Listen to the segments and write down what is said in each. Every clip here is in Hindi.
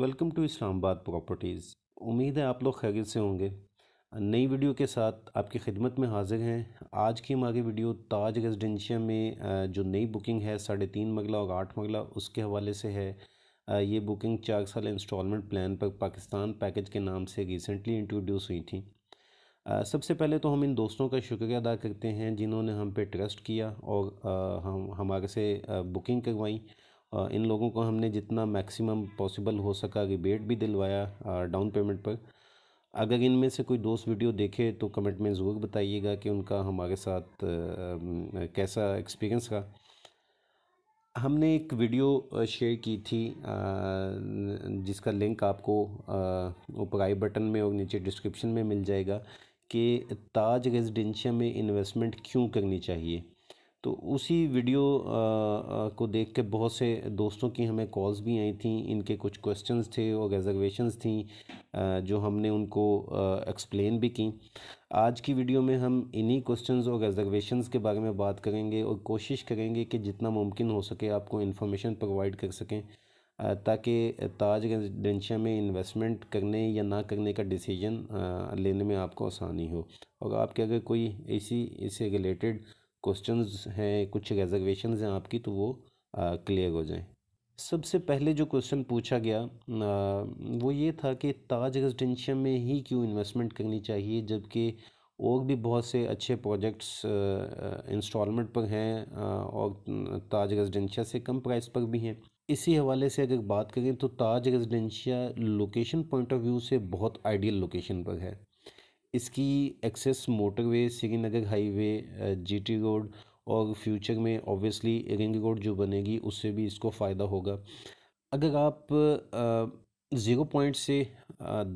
वेलकम टू इस्लामाबाद प्रॉपर्टीज़ उम्मीद है आप लोग खैरियत से होंगे नई वीडियो के साथ आपकी खिदमत में हाजिर हैं आज की हमारी वीडियो ताज रेजिडेंशिया में जो नई बुकिंग है साढ़े तीन मगला और आठ मग़ला उसके हवाले से है ये बुकिंग चार साल इंस्टॉलमेंट प्लान पर पाकिस्तान पैकेज के नाम से रिसेंटली इंट्रोड्यूस हुई थी सबसे पहले तो हम इन दोस्तों का शुक्रिया अदा करते हैं जिन्होंने हम पे ट्रस्ट किया और हम हमारे से बुकिंग करवाई इन लोगों को हमने जितना मैक्सिमम पॉसिबल हो सका रिबेट भी दिलवाया डाउन पेमेंट पर अगर इनमें से कोई दोस्त वीडियो देखे तो कमेंट में ज़रूर बताइएगा कि उनका हमारे साथ कैसा एक्सपीरियंस रहा हमने एक वीडियो शेयर की थी जिसका लिंक आपको ऊपर आई बटन में और नीचे डिस्क्रिप्शन में मिल जाएगा कि ताज रेजिडेंशिया में इन्वेस्टमेंट क्यों करनी चाहिए तो उसी वीडियो को देख के बहुत से दोस्तों की हमें कॉल्स भी आई थी इनके कुछ क्वेश्चंस थे और रेजर्वेशंस थी जो हमने उनको एक्सप्लेन भी की आज की वीडियो में हम इन्हीं क्वेश्चंस और रेजर्वेशंस के बारे में बात करेंगे और कोशिश करेंगे कि जितना मुमकिन हो सके आपको इन्फॉर्मेशन प्रोवाइड कर सकें ताकि ताज रेजिडेंशिया में इन्वेस्टमेंट करने या ना करने का डिसीजन लेने में आपको आसानी हो और आपके अगर कोई इसी इससे रिलेटेड क्वेश्चंस हैं कुछ रेजर्वेशन हैं आपकी तो वो क्लियर हो जाएं सबसे पहले जो क्वेश्चन पूछा गया आ, वो ये था कि ताज रेजिडेंशियल में ही क्यों इन्वेस्टमेंट करनी चाहिए जबकि और भी बहुत से अच्छे प्रोजेक्ट्स इंस्टॉलमेंट पर हैं और ताज रेजिडेंशिया से कम प्राइस पर भी हैं इसी हवाले से अगर बात करें तो Taj residencia location point of view से बहुत आइडियल लोकेशन पर है इसकी access motorway Srinagar highway GT road और फ्यूचर में ऑब्वियसली रिंग रोड जो बनेगी उससे भी इसको फ़ायदा होगा अगर आप ज़ीरो पॉइंट से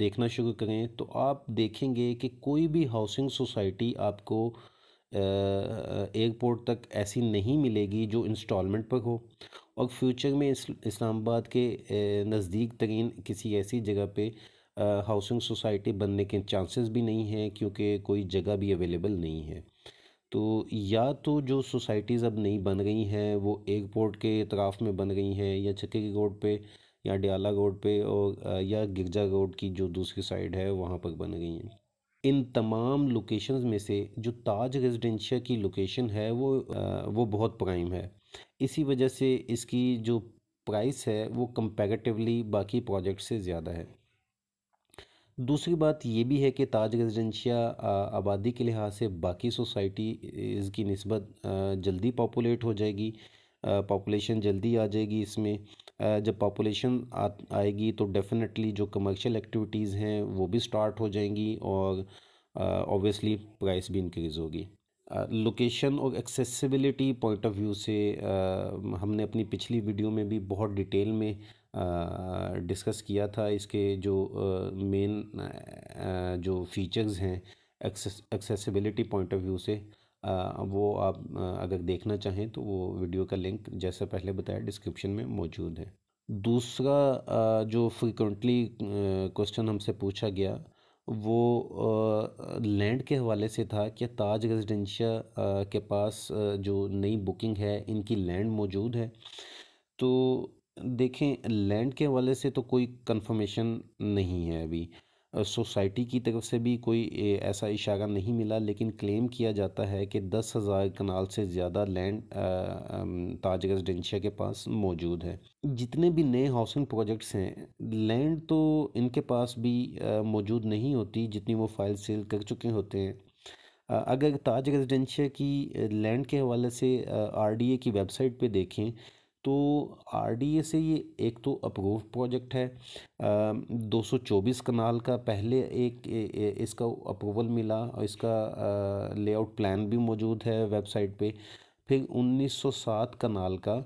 देखना शुरू करें तो आप देखेंगे कि कोई भी हाउसिंग सोसाइटी आपको एयरपोर्ट तक ऐसी नहीं मिलेगी जो इंस्टॉलमेंट पर हो और फ्यूचर में इस, इस्लामाबाद के नज़दीक तरीन किसी ऐसी जगह पे हाउसिंग सोसाइटी बनने के चांसेस भी नहीं हैं क्योंकि कोई जगह भी अवेलेबल नहीं है तो या तो जो सोसाइटीज़ अब नई बन गई हैं वो एक के अतराफ़ में बन गई हैं या छक्के की रोड पे या डियाला रोड पे और या गिरजा रोड की जो दूसरी साइड है वहाँ पर बन गई हैं इन तमाम लोकेशंस में से जो ताज रेजिडेंशिया की लोकेशन है वो आ, वो बहुत प्राइम है इसी वजह से इसकी जो प्राइस है वो कंपेरेटिवली बाकी प्रोजेक्ट से ज़्यादा है दूसरी बात ये भी है कि ताज रेजिडेंशिया आबादी के लिहाज से बाकी सोसाइटी इसकी नस्बत जल्दी पॉपुलेट हो जाएगी पॉपुलेशन जल्दी आ जाएगी इसमें जब पॉपुलेशन आएगी तो डेफिनेटली जो कमर्शियल एक्टिविटीज़ हैं वो भी स्टार्ट हो जाएंगी और ऑब्वियसली प्राइस भी इंक्रीज़ होगी लोकेशन और एक्सेसिबिलिटी पॉइंट ऑफ व्यू से आ, हमने अपनी पिछली वीडियो में भी बहुत डिटेल में डिस्कस किया था इसके जो मेन जो फीचर्स हैं एक्सेसिबिलिटी पॉइंट ऑफ व्यू से वो आप अगर देखना चाहें तो वो वीडियो का लिंक जैसा पहले बताया डिस्क्रिप्शन में मौजूद है दूसरा जो फ्रिक्वेंटली क्वेश्चन हमसे पूछा गया वो लैंड के हवाले से था कि ताज रेजिडेंशिया के पास जो नई बुकिंग है इनकी लैंड मौजूद है तो देखें लैंड के हवाले से तो कोई कंफर्मेशन नहीं है अभी सोसाइटी की तरफ से भी कोई ऐसा इशारा नहीं मिला लेकिन क्लेम किया जाता है कि दस हज़ार कनाल से ज़्यादा लैंड ताज रेजिडेंशिया के पास मौजूद है जितने भी नए हाउसिंग प्रोजेक्ट्स हैं लैंड तो इनके पास भी मौजूद नहीं होती जितनी वो फाइल सेल कर चुके होते हैं अगर ताज रेजिडेंशिया की लैंड के हवाले से आर की वेबसाइट पर देखें तो आरडीए से ये एक तो अप्रूव प्रोजेक्ट है दो सौ चौबीस कनाल का पहले एक ए, ए, इसका अप्रूवल मिला और इसका लेआउट प्लान भी मौजूद है वेबसाइट पे फिर 1907 कनाल का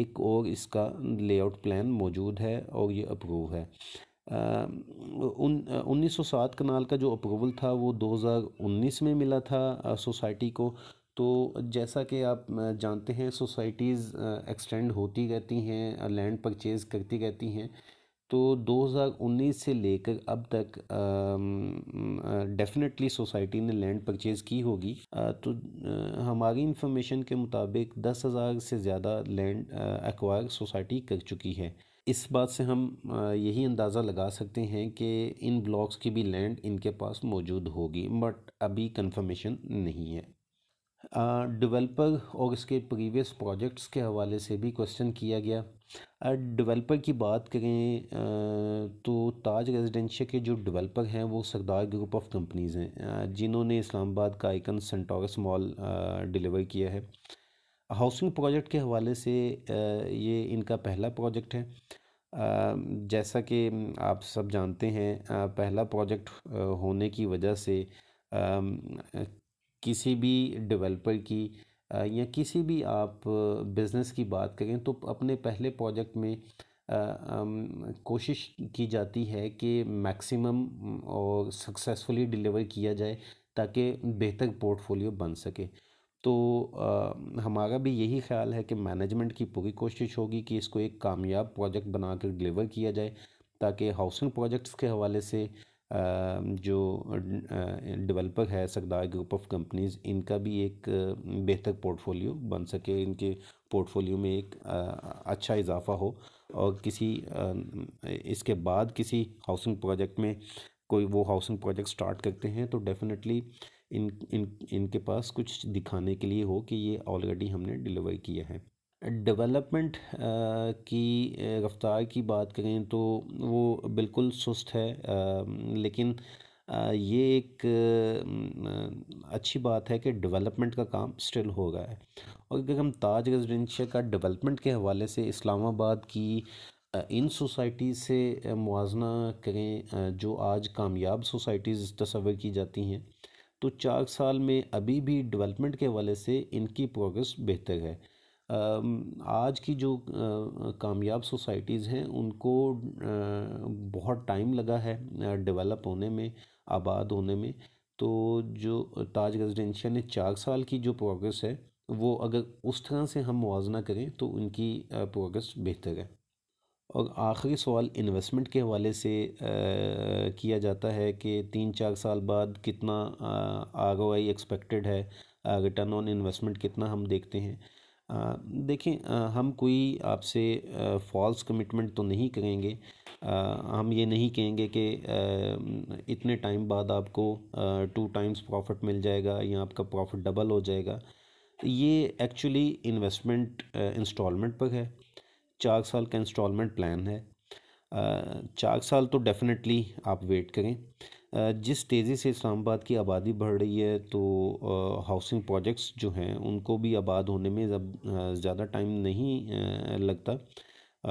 एक और इसका लेआउट प्लान मौजूद है और ये अप्रूव है उन 1907 कनाल का जो अप्रूवल था वो 2019 में मिला था सोसाइटी को तो जैसा कि आप जानते हैं सोसाइटीज़ एक्सटेंड होती रहती हैं लैंड परचेज़ करती रहती हैं तो 2019 से लेकर अब तक डेफिनेटली सोसाइटी ने लैंड परचेज़ की होगी तो हमारी इंफॉर्मेशन के मुताबिक दस हज़ार से ज़्यादा लैंड एक्वायर सोसाइटी कर चुकी है इस बात से हम यही अंदाज़ा लगा सकते हैं कि इन ब्लॉक्स की भी लैंड इनके पास मौजूद होगी बट अभी कंफर्मेशन नहीं है डेवलपर और इसके प्रीवियस प्रोजेक्ट्स के हवाले से भी क्वेश्चन किया गया डेवलपर की बात करें तो ताज रेजिडेंशिया के जो डेवलपर हैं वो सरदार ग्रुप ऑफ कंपनीज़ हैं जिन्होंने इस्लामाबाद का आइकन सेंटोरस मॉल डिलीवर किया है हाउसिंग प्रोजेक्ट के हवाले से ये इनका पहला प्रोजेक्ट है जैसा कि आप सब जानते हैं पहला प्रोजेक्ट होने की वजह से किसी भी डेवलपर की या किसी भी आप बिज़नेस की बात करें तो अपने पहले प्रोजेक्ट में कोशिश की जाती है कि मैक्सिमम और सक्सेसफुली डिलीवर किया जाए ताकि बेहतर पोर्टफोलियो बन सके तो आ, हमारा भी यही ख्याल है कि मैनेजमेंट की पूरी कोशिश होगी कि इसको एक कामयाब प्रोजेक्ट बनाकर डिलीवर किया जाए ताकि हाउसिंग प्रोजेक्ट्स के हवाले से जो डेवलपर है सरदार ग्रुप ऑफ कंपनीज़ इनका भी एक बेहतर पोर्टफोलियो बन सके इनके पोर्टफोलियो में एक अच्छा इजाफा हो और किसी इसके बाद किसी हाउसिंग प्रोजेक्ट में कोई वो हाउसिंग प्रोजेक्ट स्टार्ट करते हैं तो डेफिनेटली इन इन इनके पास कुछ दिखाने के लिए हो कि ये ऑलरेडी हमने डिलीवर किया है डेवलपमेंट की रफ़्तार की बात करें तो वो बिल्कुल सुस्त है लेकिन ये एक अच्छी बात है कि डेवलपमेंट का काम स्टिल हो रहा है और अगर हम ताज रेजिडेंशियल का डेवलपमेंट के हवाले से इस्लामाबाद की इन सोसाइटी से मुजना करें जो आज कामयाब सोसाइटीज़ तस्वर की जाती हैं तो चार साल में अभी भी डेवलपमेंट के हवाले से इनकी प्रोग्रेस बेहतर है आज की जो कामयाब सोसाइटीज़ हैं उनको बहुत टाइम लगा है डेवलप होने में आबाद होने में तो जो ताज रेजिडेंशिया ने चार साल की जो प्रोग्रेस है वो अगर उस तरह से हम मुजना करें तो उनकी प्रोग्रेस बेहतर है और आखिरी सवाल इन्वेस्टमेंट के हवाले से आ, किया जाता है कि तीन चार साल बाद कितना आर ओ आई एक्सपेक्टेड है रिटर्न ऑन इन्वेस्टमेंट कितना हम देखते हैं देखें हम कोई आपसे फॉल्स कमिटमेंट तो नहीं करेंगे हम ये नहीं कहेंगे कि इतने टाइम बाद आपको टू टाइम्स प्रॉफिट मिल जाएगा या आपका प्रॉफिट डबल हो जाएगा ये एक्चुअली इन्वेस्टमेंट इंस्टॉलमेंट पर है चार साल का इंस्टॉलमेंट प्लान है चार साल तो डेफिनेटली आप वेट करें जिस तेज़ी से इस्लामाबाद की आबादी बढ़ रही है तो हाउसिंग प्रोजेक्ट्स जो हैं उनको भी आबाद होने में ज़्यादा टाइम नहीं लगता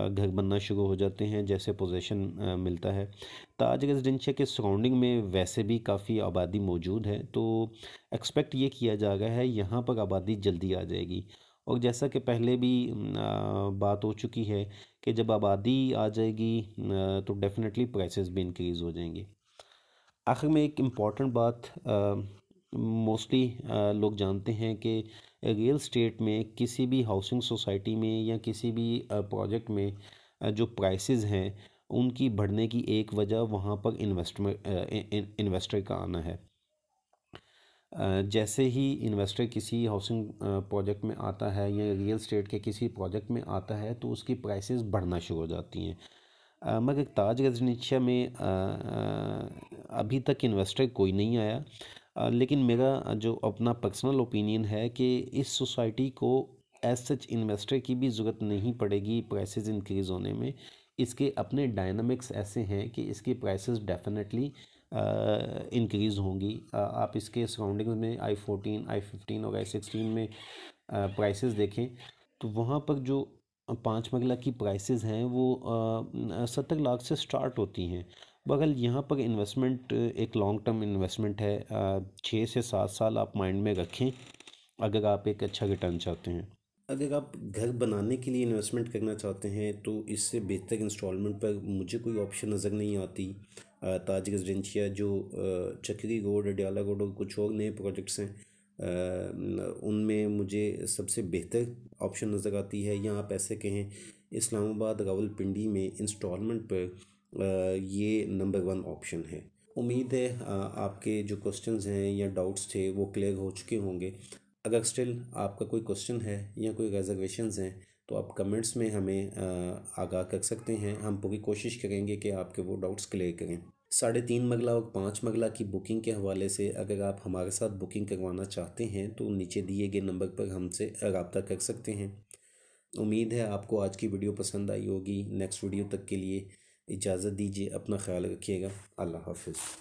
घर बनना शुरू हो जाते हैं जैसे पोजेशन मिलता है ताज रेजिडेंशिया के सराउंडिंग में वैसे भी काफ़ी आबादी मौजूद है तो एक्सपेक्ट ये किया जा रहा है यहाँ पर आबादी जल्दी आ जाएगी और जैसा कि पहले भी बात हो चुकी है कि जब आबादी आ जाएगी तो डेफ़िनेटली प्राइसेस भी इंक्रीज़ हो जाएंगे आखिर में एक इम्पॉर्टेंट बात मोस्टली लोग जानते हैं कि रियल स्टेट में किसी भी हाउसिंग सोसाइटी में या किसी भी प्रोजेक्ट में जो प्राइसेस हैं उनकी बढ़ने की एक वजह वहाँ पर इन्वेस्टमेंट इन्वेस्टर का आना है जैसे ही इन्वेस्टर किसी हाउसिंग प्रोजेक्ट में आता है या रियल स्टेट के किसी प्रोजेक्ट में आता है तो उसकी प्राइसेस बढ़ना शुरू हो जाती हैं मगर ताज रेजिडेंशिया में अभी तक इन्वेस्टर कोई नहीं आया लेकिन मेरा जो अपना पर्सनल ओपिनियन है कि इस सोसाइटी को एज सच इन्वेस्टर की भी ज़रूरत नहीं पड़ेगी प्राइसेस इंक्रीज होने में इसके अपने डायनामिक्स ऐसे हैं कि इसकी प्राइसेस डेफिनेटली इंक्रीज़ होंगी आप इसके सराउंडिंग में आई फोटीन आई फिफ्टीन और आई सिक्सटीन में प्राइसेस देखें तो वहाँ पर जो पाँच मगला की प्राइसेस हैं वो सत्तर लाख से स्टार्ट होती हैं बगल यहाँ पर इन्वेस्टमेंट एक लॉन्ग टर्म इन्वेस्टमेंट है छः से सात साल आप माइंड में रखें अगर आप एक अच्छा रिटर्न चाहते हैं अगर आप घर बनाने के लिए इन्वेस्टमेंट करना चाहते हैं तो इससे बेहतर इंस्टॉलमेंट पर मुझे कोई ऑप्शन नज़र नहीं आती ताज रेजिडेंशिया जो चक्री रोड अडियाला रोड और कुछ और नए प्रोजेक्ट्स हैं उनमें मुझे सबसे बेहतर ऑप्शन नज़र आती है या आप ऐसे कहें इस्लामाबाद रावलपिंडी में इंस्टॉलमेंट पर ये नंबर वन ऑप्शन है उम्मीद है आपके जो क्वेश्चंस हैं या डाउट्स थे वो क्लियर हो चुके होंगे अगर स्टिल आपका कोई क्वेश्चन है या कोई रिजर्वेशंस हैं तो आप कमेंट्स में हमें आगाह कर सकते हैं हम पूरी कोशिश करेंगे कि आपके वो डाउट्स क्लियर करें साढ़े तीन मगला और पाँच मगला की बुकिंग के हवाले से अगर आप हमारे साथ बुकिंग करवाना चाहते हैं तो नीचे दिए गए नंबर पर हमसे रबता कर सकते हैं उम्मीद है आपको आज की वीडियो पसंद आई होगी नेक्स्ट वीडियो तक के लिए इजाज़त दीजिए अपना ख्याल रखिएगा अल्लाह हाफिज़